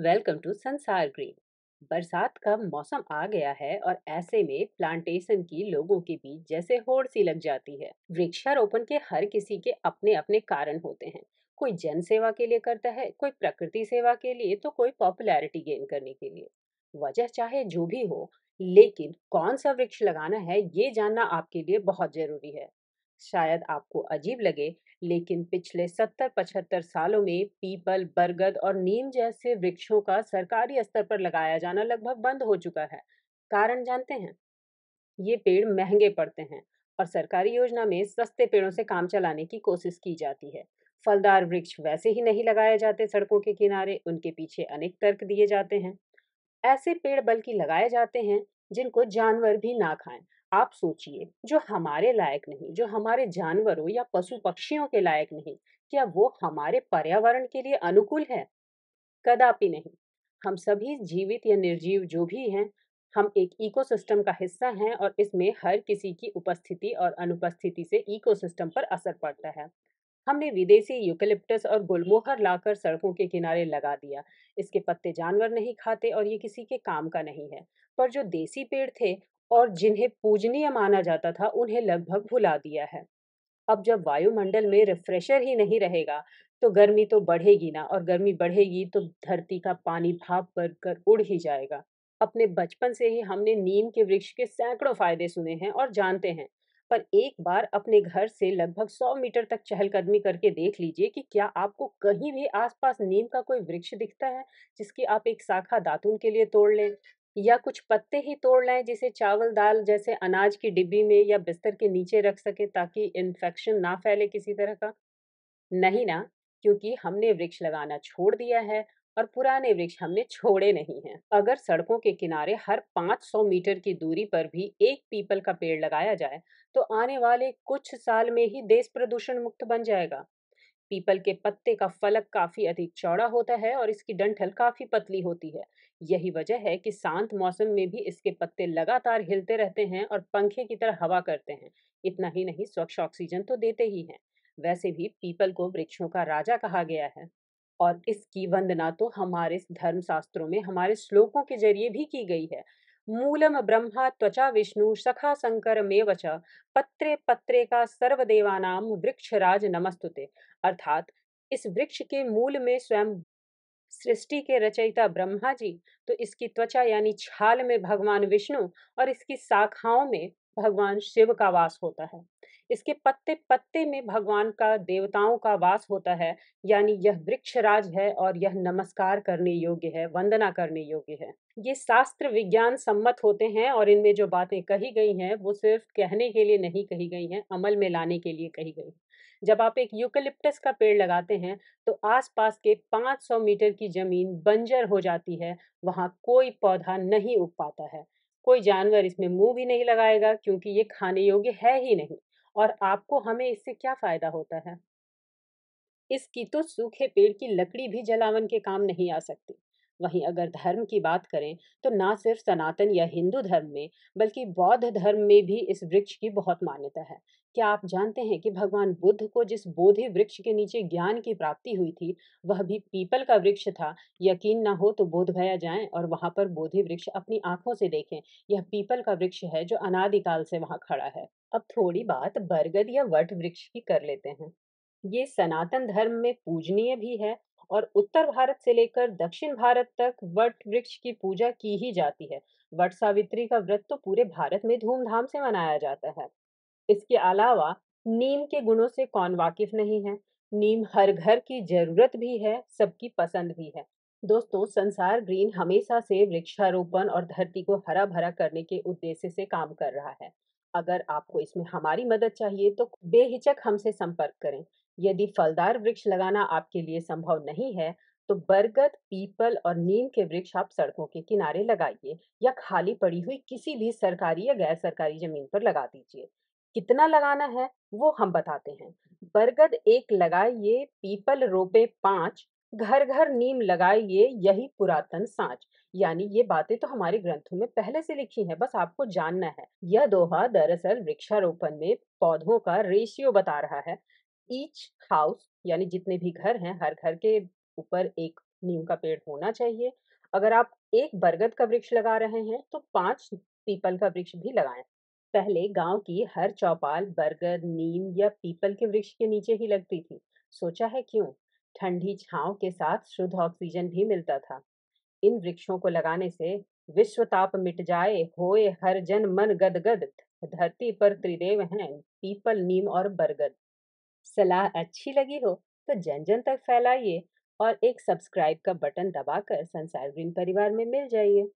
welcome to संसार green बरसात का मौसम आ गया है और ऐसे में प्लांटेशन की लोगों के बीच जैसे होड़ सी लग जाती है वृक्षारोपण के हर किसी के अपने अपने कारण होते हैं कोई जन सेवा के लिए करता है कोई प्रकृति सेवा के लिए तो कोई पॉपुलैरिटी गेन करने के लिए वजह चाहे जो भी हो लेकिन कौन सा वृक्ष लगाना है ये जानना आपके लिए बहुत जरूरी है शायद आपको अजीब लगे लेकिन पिछले सत्तर पचहत्तर सालों में पीपल बरगद और नीम जैसे वृक्षों का सरकारी स्तर पर लगाया जाना लगभग बंद हो चुका है कारण जानते हैं ये पेड़ महंगे पड़ते हैं और सरकारी योजना में सस्ते पेड़ों से काम चलाने की कोशिश की जाती है फलदार वृक्ष वैसे ही नहीं लगाए जाते सड़कों के किनारे उनके पीछे अनेक तर्क दिए जाते हैं ऐसे पेड़ बल्कि लगाए जाते हैं जिनको जानवर भी ना खाएं आप सोचिए जो हमारे लायक नहीं जो हमारे जानवरों या पशु पक्षियों के लायक नहीं क्या वो हमारे पर्यावरण के लिए अनुकूल है कदापि नहीं हम सभी जीवित या निर्जीव जो भी हैं हम एक इकोसिस्टम का हिस्सा हैं और इसमें हर किसी की उपस्थिति और अनुपस्थिति से इकोसिस्टम पर असर पड़ता है हमने विदेशी यूकलिप्टस और गुलमोहर लाकर सड़कों के किनारे लगा दिया इसके पत्ते जानवर नहीं खाते और ये किसी के काम का नहीं है पर जो देसी पेड़ थे और जिन्हें पूजनीय माना जाता था उन्हें लगभग भुला दिया है अब जब वायुमंडल में रिफ्रेशर ही नहीं रहेगा तो गर्मी तो बढ़ेगी ना और गर्मी बढ़ेगी तो धरती का पानी भाप भर कर उड़ ही जाएगा अपने बचपन से ही हमने नीम के वृक्ष के सैकड़ों फायदे सुने हैं और जानते हैं पर एक बार अपने घर से लगभग सौ मीटर तक चहलकदमी करके देख लीजिए कि क्या आपको कहीं भी आसपास नीम का कोई वृक्ष दिखता है जिसकी आप एक शाखा दातून के लिए तोड़ लें या कुछ पत्ते ही तोड़ लें जिसे चावल दाल जैसे अनाज की डिब्बी में या बिस्तर के नीचे रख सकें ताकि इन्फेक्शन ना फैले किसी तरह का नहीं ना क्योंकि हमने वृक्ष लगाना छोड़ दिया है और पुराने वृक्ष हमने छोड़े नहीं हैं अगर सड़कों के किनारे हर 500 मीटर की दूरी पर भी एक पीपल का पेड़ लगाया जाए तो आने वाले कुछ साल में ही देश प्रदूषण मुक्त बन जाएगा पीपल के पत्ते का फलक काफी अधिक चौड़ा होता है और इसकी डंठल काफी पतली होती है यही वजह है कि शांत मौसम में भी इसके पत्ते लगातार हिलते रहते हैं और पंखे की तरह हवा करते हैं इतना ही नहीं स्वच्छ ऑक्सीजन तो देते ही हैं वैसे भी पीपल को वृक्षों का राजा कहा गया है और इसकी वंदना तो हमारे धर्मशास्त्रों में हमारे श्लोकों के जरिए भी की गई है मूलम ब्रह्मा त्वचा विष्णु सखा शंकर मेव च पत्रे पत्रे का सर्वदेवानाम वृक्षराज नमस्तुते अर्थात इस वृक्ष के मूल में स्वयं सृष्टि के रचयिता ब्रह्मा जी तो इसकी त्वचा यानी छाल में भगवान विष्णु और इसकी शाखाओं में भगवान शिव का वास होता है इसके पत्ते पत्ते में भगवान का देवताओं का वास होता है यानी यह वृक्षराज है और यह नमस्कार करने योग्य है वंदना करने योग्य है ये शास्त्र विज्ञान सम्मत होते हैं और इनमें जो बातें कही गई हैं वो सिर्फ कहने के लिए नहीं कही गई हैं अमल में लाने के लिए कही गई जब आप एक यूकलिप्टस का पेड़ लगाते हैं तो आसपास के 500 मीटर की ज़मीन बंजर हो जाती है वहाँ कोई पौधा नहीं उग पाता है कोई जानवर इसमें मुंह भी नहीं लगाएगा क्योंकि ये खाने योग्य है ही नहीं और आपको हमें इससे क्या फायदा होता है इसकी तो सूखे पेड़ की लकड़ी भी जलावन के काम नहीं आ सकती वहीं अगर धर्म की बात करें तो ना सिर्फ सनातन या हिंदू धर्म में बल्कि बौद्ध धर्म में भी इस वृक्ष की बहुत मान्यता है क्या आप जानते हैं कि भगवान बुद्ध को जिस बोधि वृक्ष के नीचे ज्ञान की प्राप्ति हुई थी वह भी पीपल का वृक्ष था यकीन ना हो तो बोध गया जाए और वहां पर बोधि वृक्ष अपनी आंखों से देखें यह पीपल का वृक्ष है जो अनादिकाल से वहां खड़ा है अब थोड़ी बात बरगद या वट वृक्ष की कर लेते हैं ये सनातन धर्म में पूजनीय भी है और उत्तर भारत से लेकर दक्षिण भारत तक वट वृक्ष की पूजा की ही जाती है वट सावित्री का व्रत तो पूरे भारत में धूमधाम से मनाया जाता है इसके अलावा नीम के गुणों से कौन वाकिफ नहीं है नीम हर घर की जरूरत भी है सबकी पसंद भी है दोस्तों संसार ग्रीन हमेशा से वृक्षारोपण और धरती को हरा भरा करने के उद्देश्य से काम कर रहा है अगर आपको इसमें हमारी मदद चाहिए तो बेहिचक हमसे संपर्क करें यदि फलदार वृक्ष लगाना आपके लिए संभव नहीं है तो बरगद पीपल और नीम के वृक्ष आप सड़कों के किनारे लगाइए या खाली पड़ी हुई किसी भी सरकारी या गैर सरकारी जमीन पर लगा दीजिए कितना लगाना है वो हम बताते हैं बरगद एक लगाइए पीपल रोपे पांच घर घर नीम लगाइए यही पुरातन सांच यानी ये बातें तो हमारे ग्रंथों में पहले से लिखी हैं बस आपको जानना है यह दोहा दरअसल वृक्षारोपण में पौधों का रेशियो बता रहा है ईच हाउस यानी जितने भी घर हैं हर घर के ऊपर एक नीम का पेड़ होना चाहिए अगर आप एक बरगद का वृक्ष लगा रहे हैं तो पांच पीपल का वृक्ष भी लगाएं पहले गांव की हर चौपाल बरगद नीम या पीपल के वृक्ष के नीचे ही लगती थी सोचा है क्यों ठंडी छाव के साथ शुद्ध ऑक्सीजन भी मिलता था इन वृक्षों को लगाने से विश्व ताप मिट जाए होए हर जन मन गदगद धरती पर त्रिदेव हैं पीपल नीम और बरगद सलाह अच्छी लगी हो तो जन जन तक फैलाइए और एक सब्सक्राइब का बटन दबाकर संसार ग्रीन परिवार में मिल जाइए